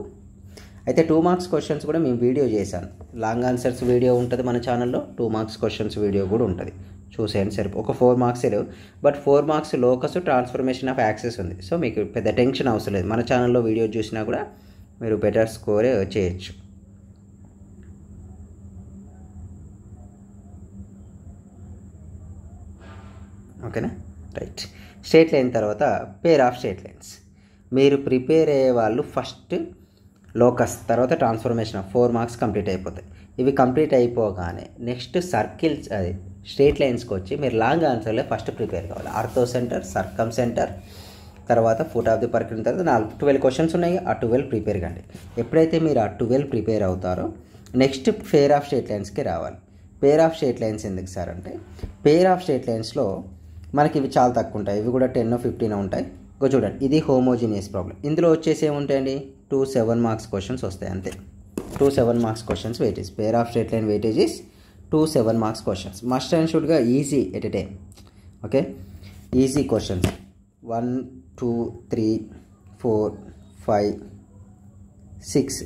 అయితే టూ మార్క్స్ క్వశ్చన్స్ కూడా మేము వీడియో చేశాను లాంగ్ ఆన్సర్స్ వీడియో ఉంటుంది మన ఛానల్లో టూ మార్క్స్ క్వశ్చన్స్ వీడియో కూడా ఉంటుంది చూసేయండి సరిపో ఒక ఫోర్ మార్క్స్ లేవు but four marks locus transformation of axes ఉంది సో మీకు పెద్ద టెన్షన్ అవసరం లేదు మన ఛానల్లో వీడియో చూసినా కూడా మీరు బెటర్ స్కోరే చేయొచ్చు ఓకేనా రైట్ స్ట్రేట్ లైన్ తర్వాత పేర్ ఆఫ్ స్టేట్ లైన్స్ మీరు ప్రిపేర్ అయ్యే వాళ్ళు ఫస్ట్ లోకస్ తర్వాత transformation of four marks complete అయిపోతాయి ఇవి కంప్లీట్ అయిపోగానే నెక్స్ట్ సర్కిల్స్ అది స్ట్రేట్ లైన్స్కి వచ్చి మీరు లాంగ్ ఆన్సర్లే ఫస్ట్ ప్రిపేర్ కావాలి ఆర్థో సెంటర్ సర్కమ్ సెంటర్ తర్వాత ఫుట్ ఆఫ్ ది పర్కిల్ తర్వాత నాలుగు ట్వెల్వ్ క్వశ్చన్స్ ఉన్నాయి ఆ ట్వెల్వ్ ప్రిపేర్ కండి ఎప్పుడైతే మీరు ఆ ట్వెల్వ్ ప్రిపేర్ అవుతారో నెక్స్ట్ పేర్ ఆఫ్ స్టేట్ లైన్స్కి రావాలి పేర్ ఆఫ్ స్టేట్ లైన్స్ ఎందుకు సార్ అంటే పేర్ ఆఫ్ స్టేట్ లైన్స్లో మనకి ఇవి చాలా తక్కువ ఉంటాయి ఇవి కూడా టెన్ ఫిఫ్టీన్ ఉంటాయి ఇక చూడండి ఇది హోమోజీనియస్ ప్రాబ్లం ఇందులో వచ్చేసి ఏముంటాయండి టూ సెవెన్ మార్క్స్ క్వశ్చన్స్ వస్తాయి అంతే two seven marks questions weightage pair of straight line weightages two seven marks questions must and షుడ్గా easy at a time okay easy questions one two three four five six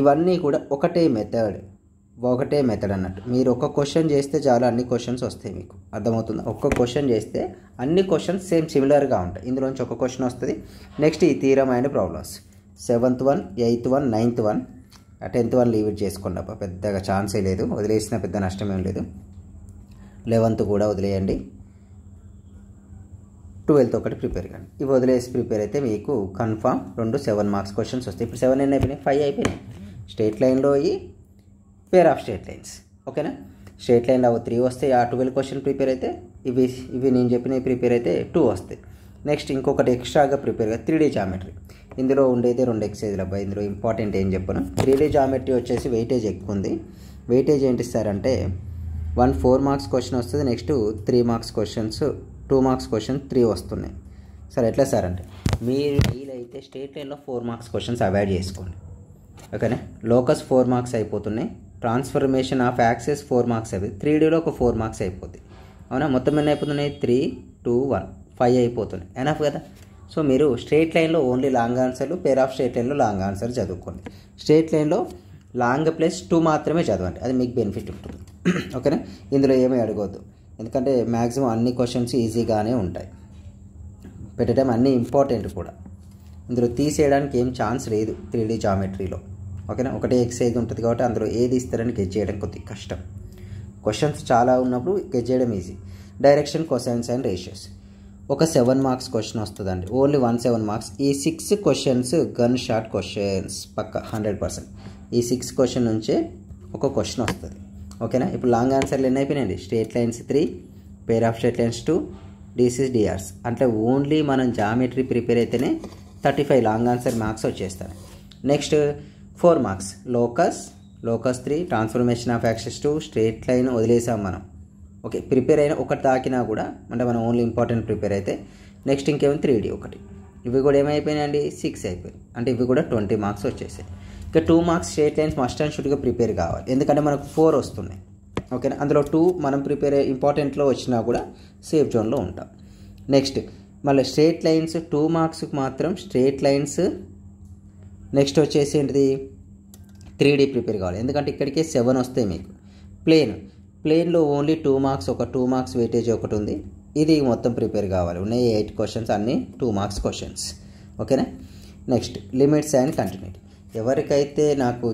ఇవన్నీ కూడా ఒకటే method ఒకటే method అన్నట్టు మీరు ఒక question చేస్తే చాలా అన్ని క్వశ్చన్స్ వస్తాయి మీకు అర్థమవుతుంది ఒక్క క్వశ్చన్ చేస్తే అన్ని క్వశ్చన్స్ సేమ్ సిమిలర్గా ఉంటాయి ఇందులోంచి ఒక క్వశ్చన్ వస్తుంది నెక్స్ట్ ఈ theorem and problems seventh one eighth one ninth one tenth one leave it చేసుకోండి అబ్బా పెద్దగా ఛాన్సే లేదు వదిలేసిన పెద్ద నష్టం ఏం లేదు లెవెంత్ కూడా వదిలేయండి ట్వెల్త్ ఒకటి ప్రిపేర్ కానీ ఇవి వదిలేసి ప్రిపేర్ అయితే మీకు కన్ఫామ్ రెండు సెవెన్ మార్క్స్ క్వశ్చన్స్ వస్తాయి ఇప్పుడు సెవెన్ ఎన్ అయిపోయినాయి ఫైవ్ అయిపోయినాయి స్టేట్ లైన్లో అయ్యి పేర్ ఆఫ్ స్ట్రేట్ లైన్స్ ఓకేనా స్ట్రేట్ లైన్లో త్రీ వస్తాయి ఆ ట్వెల్వ్ క్వశ్చన్ ప్రిపేర్ అయితే ఇవి ఇవి నేను చెప్పినవి ప్రిపేర్ అయితే టూ వస్తాయి నెక్స్ట్ ఇంకొకటి ఎక్స్ట్రాగా ప్రిపేర్గా త్రీ డీ జామెట్రీ ఇందులో ఉండేది రెండు ఎక్సైజ్లు అబ్బాయి ఇందులో ఇంపార్టెంట్ ఏం చెప్పను త్రీ డీ జామెట్రీ వచ్చేసి వెయిటేజ్ ఎక్కువ ఉంది వెయిటేజ్ ఏంటి సార్ అంటే వన్ ఫోర్ మార్క్స్ క్వశ్చన్ వస్తుంది next three marks questions two marks question three వస్తున్నాయి సార్ ఎట్లా సార్ అంటే మీరు వీలైతే స్టేట్ లైన్లో ఫోర్ మార్క్స్ క్వశ్చన్స్ అవాయిడ్ చేసుకోండి ఓకేనా లోకస్ ఫోర్ మార్క్స్ అయిపోతున్నాయి transformation of axes four marks అయిపోతుంది త్రీ డీలో ఒక ఫోర్ మార్క్స్ అయిపోద్ది అవునా మొత్తం ఎన్ని అయిపోతున్నాయి త్రీ టూ వన్ ఫైవ్ అయిపోతున్నాయి ఎనఫ్ కదా సో మీరు స్ట్రేట్ లైన్లో ఓన్లీ లాంగ్ ఆన్సర్లు పేర్ ఆఫ్ స్ట్రేట్ లైన్లో లాంగ్ ఆన్సర్ చదువుకోండి స్ట్రేట్ లైన్లో లాంగ్ ప్లస్ టూ మాత్రమే చదవండి అది మీకు బెనిఫిట్ ఉంటుంది ఓకేనా ఇందులో ఏమీ అడగవద్దు ఎందుకంటే మ్యాక్సిమం అన్ని క్వశ్చన్స్ ఈజీగానే ఉంటాయి పెట్టడం అన్నీ ఇంపార్టెంట్ కూడా ఇందులో తీసేయడానికి ఏం ఛాన్స్ లేదు త్రీ జామెట్రీలో ఓకేనా ఒకటే ఎక్సైజ్ ఉంటుంది కాబట్టి అందులో ఏది ఇస్తారని గెజ్ చేయడం కొద్ది కష్టం క్వశ్చన్స్ చాలా ఉన్నప్పుడు గెజ్ చేయడం easy direction questions and ratios ఒక సెవెన్ మార్క్స్ క్వశ్చన్ వస్తుందండి ఓన్లీ వన్ సెవెన్ మార్క్స్ ఈ six questions gun shot questions పక్క హండ్రెడ్ పర్సెంట్ ఈ సిక్స్ క్వశ్చన్ నుంచే ఒక క్వశ్చన్ వస్తుంది ఓకేనా ఇప్పుడు లాంగ్ ఆన్సర్లు ఎన్ని అయిపోయినాయండి straight lines three pair of straight lines two DCs DRs అంటే ఓన్లీ మనం జామెట్రీ ప్రిపేర్ అయితేనే thirty five long answer marks వచ్చేస్తాయి next four marks locus locus three transformation of axes to straight line వదిలేసాం మనం okay prepare అయిన ఒకటి తాకినా కూడా అంటే మనం ఓన్లీ ఇంపార్టెంట్ ప్రిపేర్ అయితే నెక్స్ట్ ఇంకేమో త్రీ డి ఒకటి ఇవి కూడా ఏమైపోయినాయండి సిక్స్ అయిపోయాయి అంటే ఇవి కూడా ట్వంటీ మార్క్స్ వచ్చేసాయి ఇక two marks straight lines must and షుడ్గా ప్రిపేర్ కావాలి ఎందుకంటే మనకు ఫోర్ వస్తున్నాయి ఓకేనా అందులో టూ మనం ప్రిపేర్ ఇంపార్టెంట్లో వచ్చినా కూడా సేఫ్ జోన్లో ఉంటాం నెక్స్ట్ మళ్ళీ స్ట్రేట్ లైన్స్ టూ మార్క్స్కి మాత్రం స్ట్రేట్ లైన్స్ నెక్స్ట్ వచ్చేసి ఏంటిది త్రీ డీ ప్రిపేర్ కావాలి ఎందుకంటే ఇక్కడికే సెవెన్ వస్తాయి మీకు ప్లేన్ ప్లేన్లో ఓన్లీ టూ మార్క్స్ ఒక టూ మార్క్స్ వెయిటేజ్ ఒకటి ఉంది ఇది మొత్తం ప్రిపేర్ కావాలి ఉన్నాయి ఎయిట్ క్వశ్చన్స్ అన్నీ టూ మార్క్స్ క్వశ్చన్స్ ఓకేనా నెక్స్ట్ లిమిట్స్ అండ్ కంటిన్యూటీ ఎవరికైతే నాకు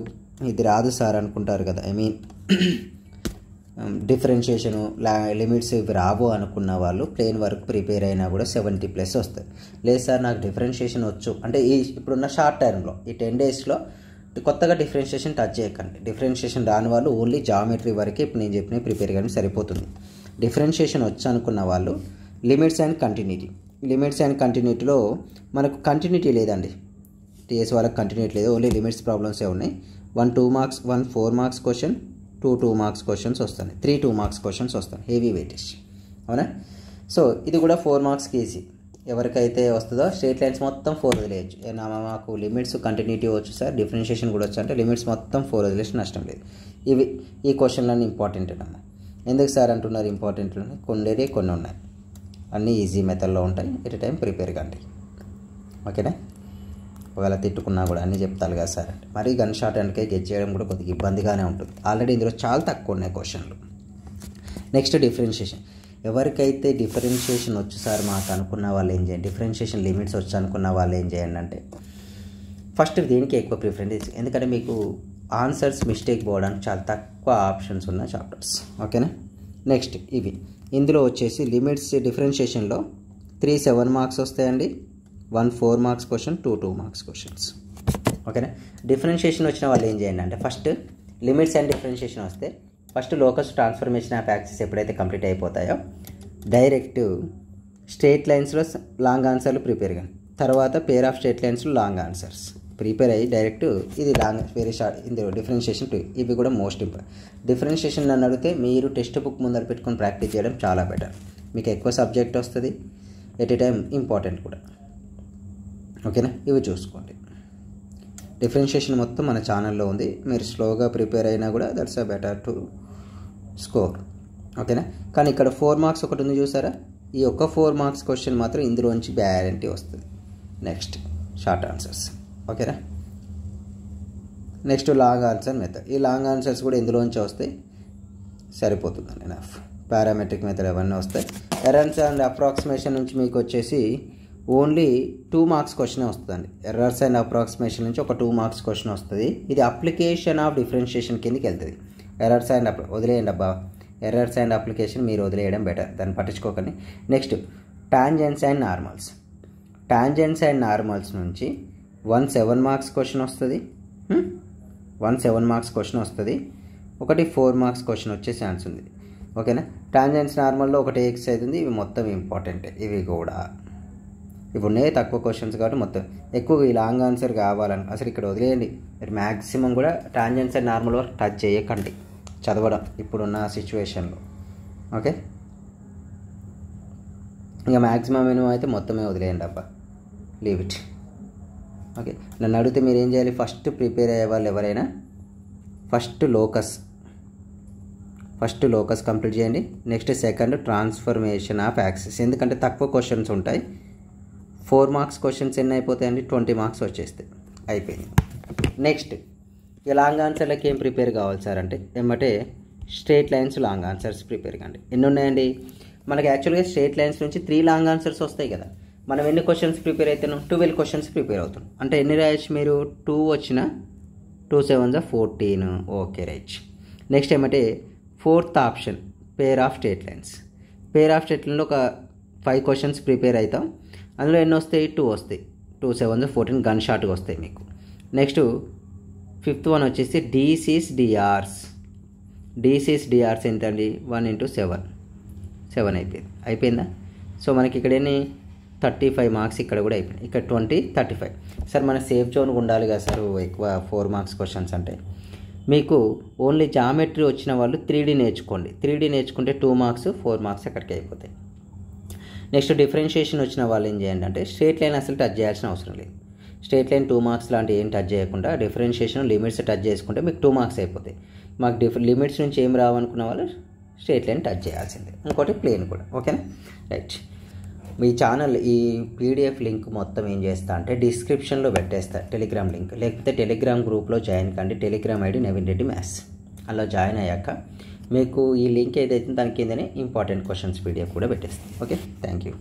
ఇది రాదు సార్ అనుకుంటారు కదా ఐ మీన్ డిఫరెన్షియేషను లిమిట్స్ ఇవి రావు అనుకున్న వాళ్ళు ప్లేన్ వరకు ప్రిపేర్ అయినా కూడా సెవెంటీ ప్లస్ వస్తుంది లేదు సార్ నాకు డిఫరెన్షియేషన్ వచ్చు అంటే ఈ ఇప్పుడున్న షార్ట్ టర్మ్లో ఈ టెన్ డేస్లో కొత్తగా డిఫరెన్షియేషన్ టచ్ చేయకండి డిఫరెన్షియేషన్ రాని వాళ్ళు ఓన్లీ జామెట్రీ వరకే ఇప్పుడు నేను చెప్పిన ప్రిపేర్ కానీ సరిపోతుంది డిఫరెన్షియేషన్ వచ్చనుకున్న వాళ్ళు limits and continuity limits and కంటిన్యూటీలో మనకు కంటిన్యూటీ లేదండి టీఎస్ వాళ్ళకి కంటిన్యూటీ లేదు ఓన్లీ లిమిట్స్ ప్రాబ్లమ్సే ఉన్నాయి one two marks one four marks question two two marks questions వస్తాయి త్రీ టూ మార్క్స్ క్వశ్చన్స్ వస్తాయి హెవీ వెయిటేజ్ అవునా సో ఇది కూడా ఫోర్ మార్క్స్కి ఈజీ ఎవరికైతే వస్తుందో స్ట్రేట్ లైన్స్ మొత్తం ఫోర్ వదిలేయచ్చు మాకు లిమిట్స్ కంటిన్యూటీ వచ్చు సార్ డిఫరెన్షియేషన్ కూడా వచ్చు అంటే లిమిట్స్ మొత్తం ఫోర్ వదిలేసి నష్టం లేదు ఇవి ఈ క్వశ్చన్లన్నీ ఇంపార్టెంట్ అన్న ఎందుకు సార్ అంటున్నారు ఇంపార్టెంట్ కొన్ని కొన్ని ఉన్నాయి అన్నీ ఈజీ మెథడ్లో ఉంటాయి ఎట్ టైం ప్రిపేర్ కండి ఓకేనా ఒకవేళ తిట్టుకున్నా కూడా అన్నీ చెప్తారు కదా సార్ అంటే మరీ గన్ షాట్ అంటే గెట్ చేయడం కూడా కొద్దిగా ఇబ్బందిగానే ఉంటుంది ఆల్రెడీ ఇందులో చాలా తక్కువ ఉన్నాయి క్వశ్చన్లు నెక్స్ట్ డిఫరెన్షియేషన్ ఎవరికైతే డిఫరెన్షియేషన్ వచ్చు సార్ మాకు అనుకున్న వాళ్ళు ఏం చేయండి డిఫరెన్షియేషన్ లిమిట్స్ వచ్చు అనుకున్న వాళ్ళు ఏం చేయండి అంటే ఫస్ట్ దీనికి ఎక్కువ ప్రిఫరెన్స్ ఎందుకంటే మీకు ఆన్సర్స్ మిస్టేక్ పోవడానికి చాలా తక్కువ ఆప్షన్స్ ఉన్న చాప్టర్స్ ఓకేనా నెక్స్ట్ ఇవి ఇందులో వచ్చేసి లిమిట్స్ డిఫరెన్షియేషన్లో త్రీ సెవెన్ మార్క్స్ వస్తాయండి one four marks question two two marks questions ఓకేనా డిఫరెన్షియేషన్ వచ్చిన వాళ్ళు ఏం చేయండి అంటే ఫస్ట్ లిమిట్స్ అండ్ డిఫరెన్షియేషన్ వస్తే first locus transformation of axis ఎప్పుడైతే కంప్లీట్ అయిపోతాయో డైరెక్ట్ స్ట్రేట్ లైన్స్లో లాంగ్ ఆన్సర్లు ప్రిపేర్ కానీ తర్వాత పేర్ ఆఫ్ స్ట్రేట్ లైన్స్లో లాంగ్ ఆన్సర్స్ ప్రిపేర్ అయ్యి డైరెక్ట్ ఇది లాంగ్ వేరే షార్ట్ ఇందులో డిఫరెన్షియేషన్ ఇవి కూడా మోస్ట్ ఇంపార్టెంట్ డిఫరెన్షియేషన్ నన్ను అడిగితే మీరు టెక్స్ట్ బుక్ ముందర పెట్టుకొని ప్రాక్టీస్ చేయడం చాలా బెటర్ మీకు ఎక్కువ సబ్జెక్ట్ వస్తుంది ఎట్ ఏ టైం ఇంపార్టెంట్ కూడా ఓకేనా ఇవి చూసుకోండి డిఫరెన్షియేషన్ మొత్తం మన ఛానల్లో ఉంది మీరు స్లోగా ప్రిపేర్ అయినా కూడా that's a better to score ఓకేనా కానీ ఇక్కడ ఫోర్ మార్క్స్ ఒకటి ఉంది చూసారా ఈ ఒక్క ఫోర్ మార్క్స్ క్వశ్చన్ మాత్రం ఇందులోంచి గ్యారంటీ వస్తుంది నెక్స్ట్ షార్ట్ ఆన్సర్స్ ఓకేనా నెక్స్ట్ లాంగ్ ఆన్సర్ మెథడ్ ఈ లాంగ్ ఆన్సర్స్ కూడా ఇందులోంచి వస్తాయి సరిపోతుందండి నా పారామెట్రిక్ మెథడ్ అవన్నీ వస్తాయి ఎరన్స్ అండ్ అప్రాక్సిమేషన్ నుంచి మీకు వచ్చేసి ఓన్లీ టూ మార్క్స్ క్వశ్చన్ వస్తుందండి ఎర్రర్స్ అండ్ అప్రాక్సిమేషన్ నుంచి ఒక టూ మార్క్స్ క్వశ్చన్ వస్తుంది ఇది అప్లికేషన్ ఆఫ్ డిఫరెన్షియేషన్ కిందకి వెళ్తుంది ఎర్రర్స్ అండ్ అప్ వదిలేయండి అబ్బా ఎర్రర్స్ అండ్ అప్లికేషన్ మీరు వదిలేయడం బెటర్ దాన్ని పట్టించుకోకండి next tangents and normals tangents and normals నుంచి వన్ సెవెన్ మార్క్స్ క్వశ్చన్ వస్తుంది one hmm? Seven marks question వస్తుంది ఒకటి ఫోర్ మార్క్స్ క్వశ్చన్ వచ్చే ఛాన్స్ ఉంది ఓకేనా టాంజెంట్స్ నార్మల్లో ఒకటి ఎక్స్ అవుతుంది ఇవి మొత్తం ఇంపార్టెంట్ ఇవి కూడా ఇప్పుడు ఉన్నాయి తక్కువ క్వశ్చన్స్ కాబట్టి మొత్తం ఎక్కువగా ఈ లాంగ్ ఆన్సర్ కావాలని అసలు ఇక్కడ వదిలేయండి మీరు మ్యాక్సిమం కూడా tangents and normal work touch చేయకండి చదవడం ఇప్పుడున్న సిచ్యువేషన్లో ఓకే ఇంకా మ్యాక్సిమం మినిమం అయితే మొత్తమే వదిలేయండి అబ్బా లీవ్ ఇట్ ఓకే నన్ను అడిగితే మీరు ఏం చేయాలి ఫస్ట్ ప్రిపేర్ అయ్యే వాళ్ళు ఎవరైనా first locus first locus complete చేయండి next second transformation of axes ఎందుకంటే తక్కువ క్వశ్చన్స్ ఉంటాయి ఫోర్ మార్క్స్ క్వశ్చన్స్ ఎన్ని అయిపోతాయండి ట్వంటీ మార్క్స్ వచ్చేస్తాయి అయిపోయింది నెక్స్ట్ ఈ లాంగ్ ఆన్సర్లకి ఏం ప్రిపేర్ కావాలి సార్ అంటే ఏమంటే straight lines long answers prepare కండి ఎన్ని ఉన్నాయండి మనకి యాక్చువల్గా స్ట్రేట్ లైన్స్ నుంచి త్రీ లాంగ్ ఆన్సర్స్ వస్తాయి కదా మనం ఎన్ని క్వశ్చన్స్ ప్రిపేర్ అవుతున్నాం ట్వెల్వ్ క్వశ్చన్స్ ప్రిపేర్ అవుతాం అంటే ఎన్ని రాయచ్చు మీరు టూ వచ్చిన టూ సెవెన్ జా ఫోర్టీన్ ఓకే రైట్ నెక్స్ట్ ఏమంటే fourth option pair of straight lines pair of straight లైన్లో ఒక ఫైవ్ క్వశ్చన్స్ ప్రిపేర్ అవుతాం అందులో ఎన్ని వస్తాయి టూ వస్తాయి టూ సెవెన్ ఫోర్టీన్ గన్ షాట్గా వస్తాయి మీకు నెక్స్ట్ ఫిఫ్త్ వన్ వచ్చేసి డీసీస్ డిఆర్స్ డీసీస్ డిఆర్స్ ఎంత అండి వన్ ఇంటూ సెవెన్ సెవెన్ అయిపోయింది అయిపోయిందా సో మనకి ఇక్కడ ఎన్ని థర్టీ ఫైవ్ మార్క్స్ ఇక్కడ కూడా అయిపోయింది ఇక్కడ ట్వంటీ థర్టీ ఫైవ్ సార్ మన సేఫ్ జోన్ ఉండాలి కదా సార్ ఎక్కువ ఫోర్ మార్క్స్ క్వశ్చన్స్ అంటే మీకు ఓన్లీ జామెట్రీ వచ్చిన వాళ్ళు త్రీ నేర్చుకోండి త్రీ నేర్చుకుంటే టూ మార్క్స్ ఫోర్ మార్క్స్ అక్కడికి అయిపోతాయి నెక్స్ట్ డిఫరెన్షియేషన్ వచ్చిన వాళ్ళు ఏం చేయండి అంటే స్ట్రేట్ లైన్ అసలు టచ్ చేయాల్సిన అవసరం లేదు స్ట్రేట్ లైన్ టూ మార్క్స్ లాంటివి ఏం టచ్ చేయకుండా డిఫరెన్షియేషన్ లిమిట్స్ టచ్ చేసుకుంటే మీకు టూ మార్క్స్ అయిపోతాయి మాకు డిఫ లిమిట్స్ నుంచి ఏం రావనుకున్న వాళ్ళు స్ట్రేట్ లైన్ టచ్ చేయాల్సిందే ఇంకోటి ప్లేన్ కూడా ఓకేనా రైట్ మీ ఛానల్ ఈ పీడిఎఫ్ లింక్ మొత్తం ఏం చేస్తా అంటే డిస్క్రిప్షన్లో పెట్టేస్తా టెలిగ్రామ్ లింక్ లేకపోతే టెలిగ్రామ్ గ్రూప్లో జాయిన్ కండి Telegram ID Naveen Reddy maths అలా జాయిన్ అయ్యాక మీకు ఈ లింక్ ఏదైతే దాని కిందనే ఇంపార్టెంట్ క్వశ్చన్స్ పీడిఎఫ్ కూడా పెట్టేస్తాను ఓకే థ్యాంక్ యూ